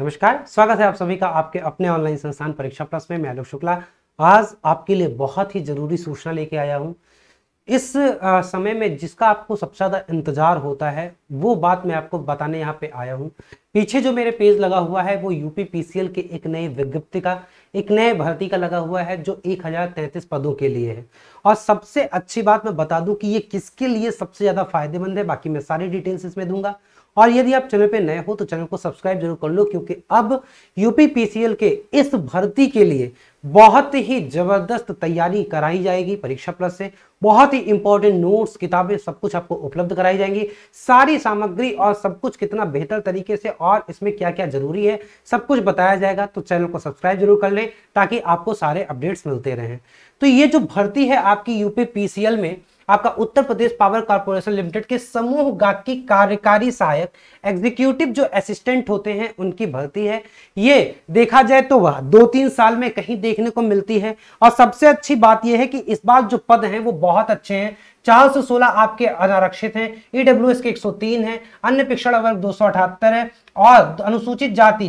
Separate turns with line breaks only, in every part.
नमस्कार स्वागत है आप सभी का आपके अपने ऑनलाइन संस्थान परीक्षा प्लस में मैं आलोक शुक्ला आज आपके लिए बहुत ही जरूरी सूचना लेके आया हूँ इस समय में जिसका आपको सबसे ज़्यादा इंतजार होता है वो बात मैं आपको बताने यहाँ पे आया हूँ पीछे जो मेरे पेज लगा हुआ है वो यूपी पीसीएल के एक नए विज्ञप्ति का एक नए भर्ती का लगा हुआ है जो एक पदों के लिए है और सबसे अच्छी बात मैं बता दूं कि ये किसके लिए सबसे ज़्यादा फायदेमंद है बाकी मैं सारी डिटेल्स इसमें दूंगा और यदि आप चैनल पे नए हो तो चैनल को सब्सक्राइब जरूर कर लो क्योंकि अब यूपी पीसीएल के इस भर्ती के लिए बहुत ही जबरदस्त तैयारी कराई जाएगी परीक्षा प्लस से बहुत ही इंपॉर्टेंट नोट्स किताबें सब कुछ आपको उपलब्ध कराई जाएंगी सारी सामग्री और सब कुछ कितना बेहतर तरीके से और इसमें क्या क्या जरूरी है सब कुछ बताया जाएगा तो चैनल को सब्सक्राइब जरूर कर लें ताकि आपको सारे अपडेट्स मिलते रहें तो ये जो भर्ती है आपकी यूपी पीसीएल में आपका Uttar Pradesh power corporation limited के समूह गाक की कार्यकारी सहायक एग्जीक्यूटिव जो असिस्टेंट होते हैं उनकी भर्ती है ये देखा जाए तो वह दो तीन साल में कहीं देखने को मिलती है और सबसे अच्छी बात यह है कि इस बार जो पद है वो बहुत अच्छे हैं 416 आपके अनारक्षित हैं ईडब्ल्यू e के 103 हैं अन्य पिछड़ा वर्ग दो है और अनुसूचित जाति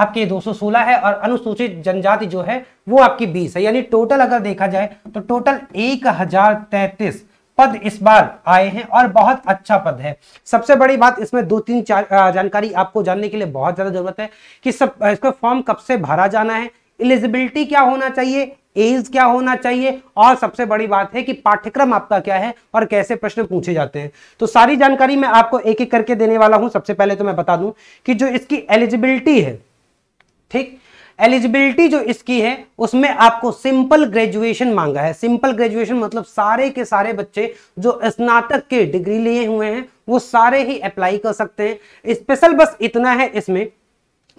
आपकी 216 है और अनुसूचित जनजाति जो है वो आपकी 20 है यानी टोटल अगर देखा जाए तो टोटल एक पद इस बार आए हैं और बहुत अच्छा पद है सबसे बड़ी बात इसमें दो तीन जानकारी आपको जानने के लिए बहुत ज्यादा जरूरत है कि सब इसका फॉर्म कब से भरा जाना है एलिजिबिलिटी क्या होना चाहिए एज क्या होना चाहिए और सबसे बड़ी बात है कि पाठ्यक्रम आपका क्या है और कैसे प्रश्न पूछे जाते हैं तो सारी जानकारी मैं आपको एक एक करके देने वाला हूं सबसे पहले तो मैं बता दूं कि जो इसकी एलिजिबिलिटी है ठीक एलिजिबिलिटी जो इसकी है उसमें आपको सिंपल ग्रेजुएशन मांगा है सिंपल ग्रेजुएशन मतलब सारे के सारे बच्चे जो स्नातक के डिग्री लिए हुए हैं वो सारे ही अप्लाई कर सकते हैं स्पेशल बस इतना है इसमें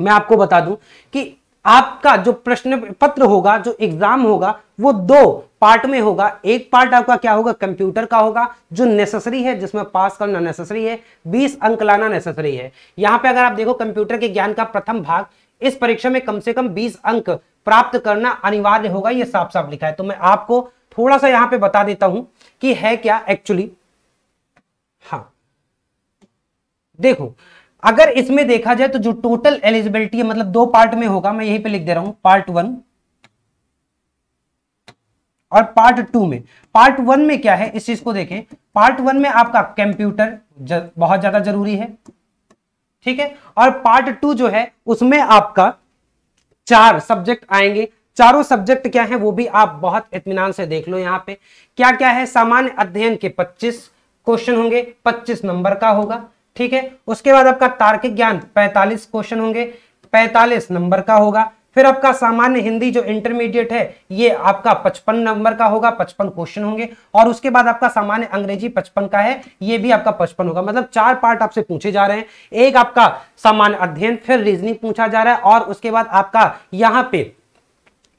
मैं आपको बता दूं कि आपका जो प्रश्न पत्र होगा जो एग्जाम होगा वो दो पार्ट में होगा एक पार्ट आपका क्या होगा कंप्यूटर का होगा जो नेसेसरी है जिसमें पास करना नेसेसरी है 20 अंक लाना नेसेसरी है यहां पे अगर आप देखो कंप्यूटर के ज्ञान का प्रथम भाग इस परीक्षा में कम से कम बीस अंक प्राप्त करना अनिवार्य होगा यह साफ साफ लिखा है तो मैं आपको थोड़ा सा यहां पे बता देता हूं कि है क्या एक्चुअली हाँ देखो अगर इसमें देखा जाए तो जो टोटल एलिजिबिलिटी है मतलब दो पार्ट में होगा मैं यहीं पे लिख दे रहा हूं पार्ट वन और पार्ट टू में पार्ट वन में क्या है इस चीज को देखें पार्ट वन में आपका कंप्यूटर बहुत ज्यादा जरूरी है ठीक है और पार्ट टू जो है उसमें आपका चार सब्जेक्ट आएंगे चारों सब्जेक्ट क्या है वो भी आप बहुत इतमान से देख लो यहाँ पे क्या क्या है सामान्य अध्ययन के 25 क्वेश्चन होंगे 25 नंबर का होगा ठीक है उसके बाद आपका तार्किक ज्ञान 45 क्वेश्चन होंगे 45 नंबर का होगा फिर आपका सामान्य हिंदी जो इंटरमीडिएट है ये आपका 55 नंबर का होगा 55 क्वेश्चन होंगे और उसके बाद आपका सामान्य अंग्रेजी 55 का है ये भी आपका 55 होगा मतलब चार पार्ट आपसे पूछे जा रहे हैं एक आपका सामान्य अध्ययन फिर रीजनिंग पूछा जा रहा है और उसके बाद आपका यहाँ पे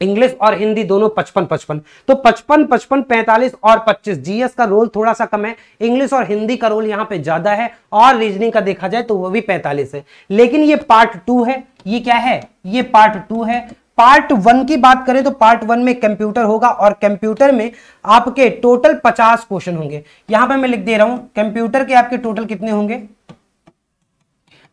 इंग्लिश और हिंदी दोनों पचपन पचपन तो पचपन पचपन पैंतालीस और पच्चीस जीएस का रोल थोड़ा सा कम है इंग्लिश और हिंदी का रोल यहाँ पे ज्यादा है और रीजनिंग का देखा जाए तो वो भी पैंतालीस है लेकिन ये पार्ट टू है ये क्या है ये पार्ट टू है पार्ट वन की बात करें तो पार्ट वन में कंप्यूटर होगा और कंप्यूटर में आपके टोटल पचास क्वेश्चन होंगे यहां पर मैं लिख दे रहा हूं कंप्यूटर के आपके टोटल कितने होंगे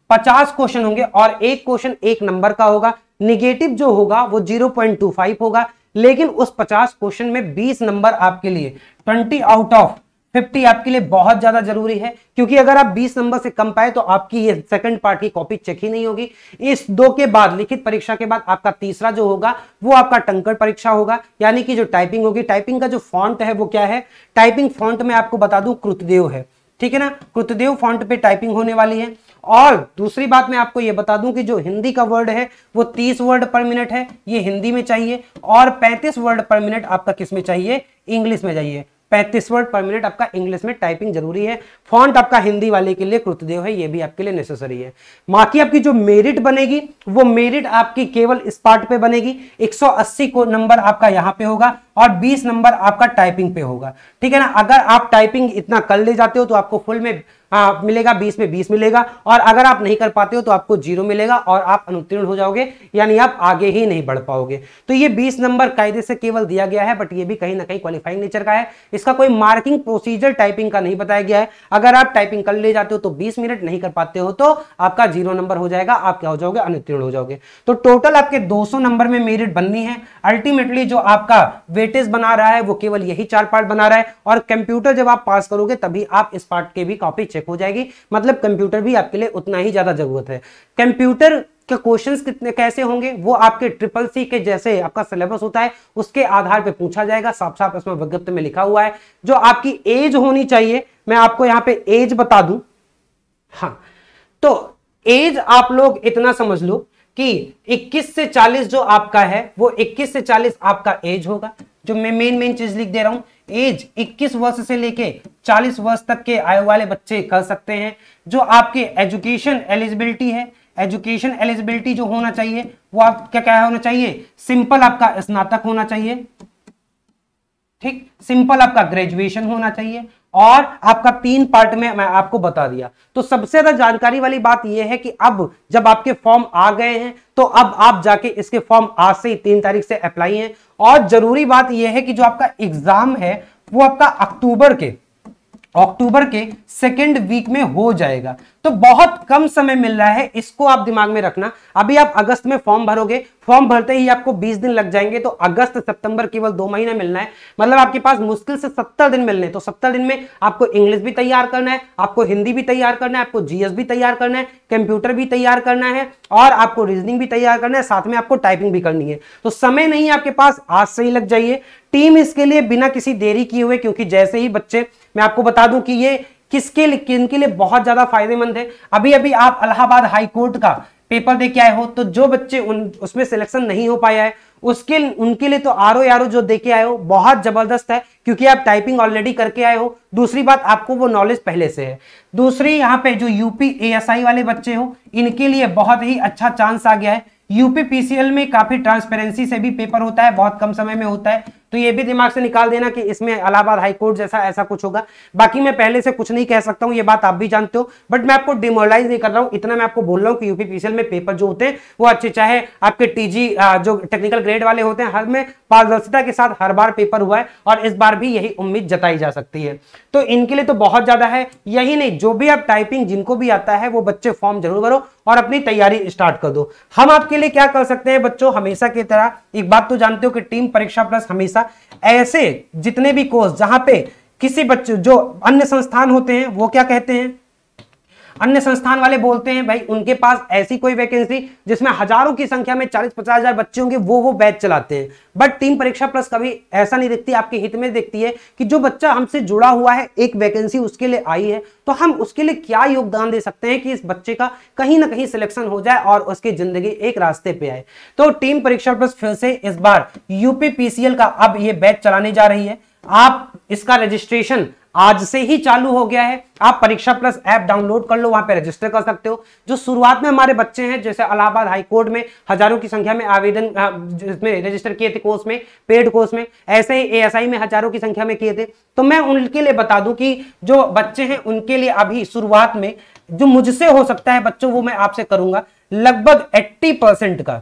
पचास क्वेश्चन होंगे और एक क्वेश्चन एक नंबर का होगा निगेटिव जो होगा वो 0.25 होगा लेकिन उस 50 क्वेश्चन में 20 नंबर आपके लिए 20 आउट ऑफ 50 आपके लिए बहुत ज्यादा जरूरी है क्योंकि अगर आप 20 नंबर से कम पाए तो आपकी ये सेकंड पार्ट की कॉपी चेक ही नहीं होगी इस दो के बाद लिखित परीक्षा के बाद आपका तीसरा जो होगा वो आपका टंकर परीक्षा होगा यानी कि जो टाइपिंग होगी टाइपिंग का जो फॉन्ट है वो क्या है टाइपिंग फॉन्ट में आपको बता दू कृतदेव है ठीक है ना कृतदेव फॉन्ट पे टाइपिंग होने वाली है और दूसरी बात मैं आपको ये बता दूं कि जो हिंदी का वर्ड है वो 30 वर्ड पर मिनट है ये हिंदी में चाहिए और 35 वर्ड पर मिनट आपका किस में चाहिए इंग्लिश में चाहिए 35 वर्ड पर मिनट आपका इंग्लिश में टाइपिंग जरूरी है फॉन्ट आपका हिंदी वाले के लिए कृतदेव है ये भी आपके लिए नेसेसरी है बाकी आपकी जो मेरिट बनेगी वो मेरिट आपकी केवल इस पार्ट पे बनेगी 180 को नंबर आपका यहाँ पे होगा और 20 नंबर आपका टाइपिंग पे होगा ठीक है ना अगर आप टाइपिंग इतना कर ले जाते हो तो आपको फुल में आ, हाँ, मिलेगा 20 में 20 मिलेगा और अगर आप नहीं कर पाते हो तो आपको जीरो मिलेगा और आप अनुत्तीर्ण हो जाओगे यानी आप आगे ही नहीं बढ़ पाओगे तो ये 20 नंबर कायदे से केवल दिया गया है बट ये भी कहीं ना कहीं क्वालिफाइंग नेचर का है इसका कोई मार्किंग प्रोसीजर टाइपिंग का नहीं बताया गया है अगर आप टाइपिंग कर ले जाते हो तो बीस मिनट नहीं कर पाते हो तो आपका जीरो नंबर हो जाएगा आप क्या हो जाओगे अनुत्तीर्ण हो जाओगे तो टोटल आपके दो नंबर में मेरिट बननी है अल्टीमेटली जो आपका बेटेस बना रहा है वो केवल यही चार पार्ट बना रहा है और कंप्यूटर जब आप पास करोगे तभी आप इस पार्ट के भी कॉपी चेक हो जाएगी मतलब कंप्यूटर भी आपके लिए उतना ही ज्यादा जरूरत है कंप्यूटर के क्वेश्चंस कितने कैसे होंगे वो आपके ट्रिपल सी के जैसे आपका सिलेबस होता है उसके आधार पे पूछा जाएगा साफ साफ इसमें विज्ञप्ति में लिखा हुआ है जो आपकी एज होनी चाहिए मैं आपको यहाँ पे एज बता दूं हाँ तो एज आप लोग इतना समझ लो कि 21 से 40 जो आपका है वो 21 से 40 आपका एज होगा जो मैं मेन मेन चीज लिख दे रहा हूँ एज 21 वर्ष से लेके 40 वर्ष तक के आयु वाले बच्चे कर सकते हैं जो आपके एजुकेशन एलिजिबिलिटी है एजुकेशन एलिजिबिलिटी जो होना चाहिए वो आप क्या क्या होना चाहिए सिंपल आपका स्नातक होना चाहिए ठीक सिंपल आपका ग्रेजुएशन होना चाहिए और आपका तीन पार्ट में मैं आपको बता दिया तो सबसे ज्यादा जानकारी वाली बात यह है कि अब जब आपके फॉर्म आ गए हैं तो अब आप जाके इसके फॉर्म आज से ही तीन तारीख से अप्लाई हैं और जरूरी बात यह है कि जो आपका एग्जाम है वो आपका अक्टूबर के अक्टूबर के सेकेंड वीक में हो जाएगा तो बहुत कम समय मिल रहा है इसको आप दिमाग में रखना अभी आप अगस्त में फॉर्म भरोगे फॉर्म भरते ही आपको 20 दिन लग जाएंगे तो अगस्त सितंबर केवल दो महीना मिलना है मतलब आपके पास मुश्किल से 70 दिन मिलने तो 70 दिन में आपको इंग्लिश भी तैयार करना है आपको हिंदी भी तैयार करना है आपको जीएस भी तैयार करना है कंप्यूटर भी तैयार करना है और आपको रीजनिंग भी तैयार करना है साथ में आपको टाइपिंग भी करनी है तो समय नहीं आपके पास आज से ही लग जाइए टीम इसके लिए बिना किसी देरी किए हुए क्योंकि जैसे ही बच्चे मैं आपको बता दूं कि ये किसके लिए किनके लिए बहुत ज्यादा फायदेमंद है अभी अभी आप अलाहाबाद हाई कोर्ट का पेपर दे के आए हो तो जो बच्चे उन उसमें सिलेक्शन नहीं हो पाया है उसके उनके लिए तो आर ओ जो देके आए हो बहुत जबरदस्त है क्योंकि आप टाइपिंग ऑलरेडी करके आए हो दूसरी बात आपको वो नॉलेज पहले से है दूसरी यहाँ पे जो यूपी ए वाले बच्चे हो इनके लिए बहुत ही अच्छा चांस आ गया है यूपी पीसीएल में काफी ट्रांसपेरेंसी से भी पेपर होता है बहुत कम समय में होता है तो ये भी दिमाग से निकाल देना कि इसमें इलाहाबाद हाईकोर्ट जैसा ऐसा कुछ होगा बाकी मैं पहले से कुछ नहीं कह सकता हूँ ये बात आप भी जानते हो बट मैं आपको डिमोरलाइज नहीं कर रहा हूं इतना मैं आपको बोल रहा हूं कि यूपीपीसीएल में पेपर जो होते हैं वो अच्छे चाहे आपके टीजी जो टेक्निकल ग्रेड वाले होते हैं हर में पारदर्शिता के साथ हर बार पेपर हुआ है और इस बार भी यही उम्मीद जताई जा सकती है तो इनके लिए तो बहुत ज्यादा है यही नहीं जो भी आप टाइपिंग जिनको भी आता है वो बच्चे फॉर्म जरूर भरो और अपनी तैयारी स्टार्ट कर दो हम आपके लिए क्या कर सकते हैं बच्चों हमेशा की तरह एक बात तो जानते हो कि टीम परीक्षा प्लस हमेशा हिस्सा ऐसे जितने भी कोर्स जहां पे किसी बच्चे जो अन्य संस्थान होते हैं वो क्या कहते हैं अन्य संस्थान वाले बोलते हैं भाई उनके पास ऐसी कोई वैकेंसी जिसमें हजारों की संख्या में चालीस पचास हजार बच्चे होंगे वो वो बैच चलाते हैं बट टीम परीक्षा प्लस कभी ऐसा नहीं देखती आपके हित में देखती है कि जो बच्चा हमसे जुड़ा हुआ है एक वैकेंसी उसके लिए आई है तो हम उसके लिए क्या योगदान दे सकते हैं कि इस बच्चे का कहीं ना कहीं सिलेक्शन हो जाए और उसकी जिंदगी एक रास्ते पे आए तो टीम परीक्षा प्लस फिर से इस बार यूपीपीसीएल का अब ये बैच चलाने जा रही है आप इसका रजिस्ट्रेशन आज से ही चालू हो गया है आप परीक्षा प्लस ऐप डाउनलोड कर लो वहां पे रजिस्टर कर सकते हो जो शुरुआत में हमारे बच्चे हैं जैसे अलाहाबाद हाई कोर्ट में हजारों की संख्या में आवेदन जिसमें रजिस्टर किए थे कोर्स में पेड कोर्स में ऐसे ही एएसआई में हजारों की संख्या में किए थे तो मैं उनके लिए बता दूं कि जो बच्चे हैं उनके लिए अभी शुरुआत में जो मुझसे हो सकता है बच्चों वो मैं आपसे करूंगा लगभग एट्टी परसेंट का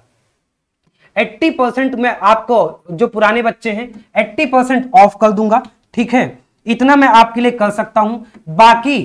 80 परसेंट मैं आपको जो पुराने बच्चे हैं 80 परसेंट ऑफ कर दूंगा ठीक है इतना मैं आपके लिए कर सकता हूं बाकी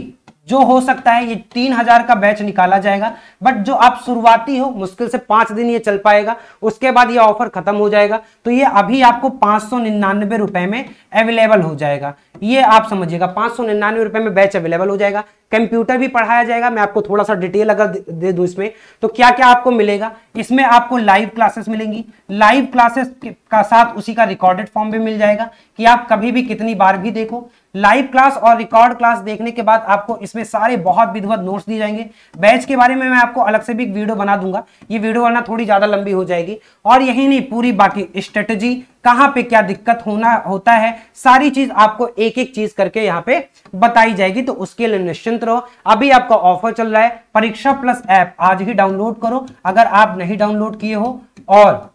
जो हो सकता है ये तीन हजार का बैच निकाला जाएगा बट जो आप शुरुआती हो मुश्किल से पांच दिन ये चल पाएगा उसके बाद ये ऑफर खत्म हो जाएगा तो ये अभी आपको पांच सौ निन्यानवे रुपए में अवेलेबल हो जाएगा ये आप समझिएगा पांच सौ निन्यानवे रुपए में बैच अवेलेबल हो जाएगा कंप्यूटर भी पढ़ाया जाएगा मैं आपको थोड़ा सा डिटेल अगर दे दू इसमें तो क्या क्या आपको मिलेगा इसमें आपको लाइव क्लासेस मिलेंगी लाइव क्लासेस का साथ उसी का रिकॉर्डेड फॉर्म भी मिल जाएगा कि आप कभी भी कितनी बार भी देखो लाइव क्लास और रिकॉर्ड क्लास देखने के बाद आपको इसमें सारे बहुत विधिवत नोट्स दिए जाएंगे बैच के बारे में मैं आपको अलग से भी वीडियो बना दूंगा ये वीडियो वरना थोड़ी ज़्यादा लंबी हो जाएगी और यही नहीं पूरी बाकी स्ट्रेटजी कहाँ पे क्या दिक्कत होना होता है सारी चीज़ आपको एक एक चीज़ करके यहाँ पे बताई जाएगी तो उसके लिए निश्चिंत रहो अभी आपका ऑफर चल रहा है परीक्षा प्लस ऐप आज ही डाउनलोड करो अगर आप नहीं डाउनलोड किए हो और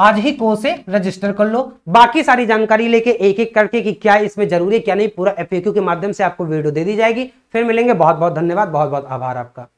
आज ही को से रजिस्टर कर लो बाकी सारी जानकारी लेके एक एक करके कि क्या इसमें जरूरी है क्या नहीं पूरा एफ के माध्यम से आपको वीडियो दे दी जाएगी फिर मिलेंगे बहुत बहुत धन्यवाद बहुत बहुत आभार आपका